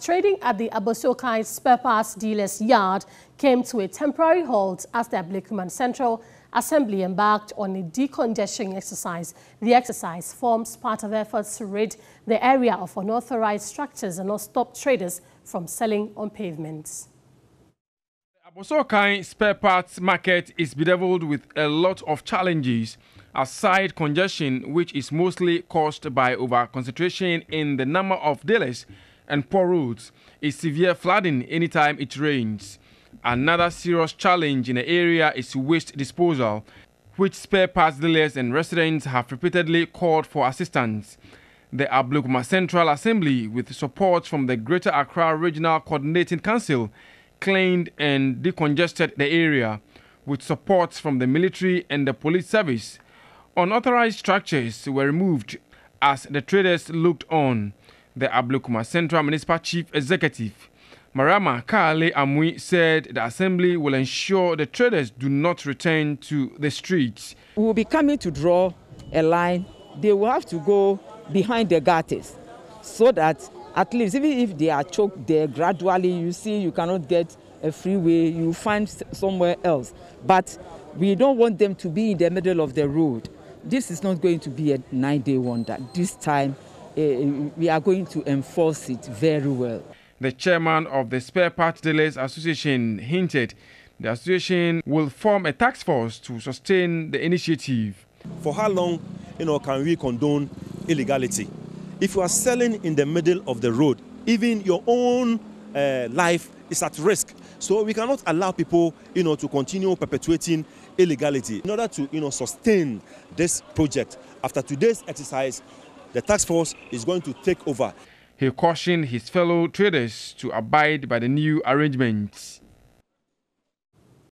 Trading at the Abosokai Spare Parts Dealers Yard came to a temporary halt as the Ablekuman Central Assembly embarked on a decongestion exercise. The exercise forms part of efforts to rid the area of unauthorized structures and not stop traders from selling on pavements. Abosokai Spare Parts Market is bedeviled with a lot of challenges aside congestion which is mostly caused by overconcentration in the number of dealers and poor roads is severe flooding anytime it rains. Another serious challenge in the area is waste disposal, which spare parts dealers and residents have repeatedly called for assistance. The Ablukuma Central Assembly, with support from the Greater Accra Regional Coordinating Council, cleaned and decongested the area, with support from the military and the police service. Unauthorized structures were removed as the traders looked on the Ablokuma Central Municipal Chief Executive, Marama Kaale Amui, said the assembly will ensure the traders do not return to the streets. We will be coming to draw a line. They will have to go behind the gutters so that at least even if they are choked there gradually, you see you cannot get a freeway, you find somewhere else. But we don't want them to be in the middle of the road. This is not going to be a nine day wonder. This time, Eh, we are going to enforce it very well. The chairman of the Spare Part Dealers Association hinted the association will form a task force to sustain the initiative. For how long you know, can we condone illegality? If you are selling in the middle of the road, even your own uh, life is at risk. So we cannot allow people, you know, to continue perpetuating illegality. In order to, you know, sustain this project, after today's exercise, the task force is going to take over. He cautioned his fellow traders to abide by the new arrangements.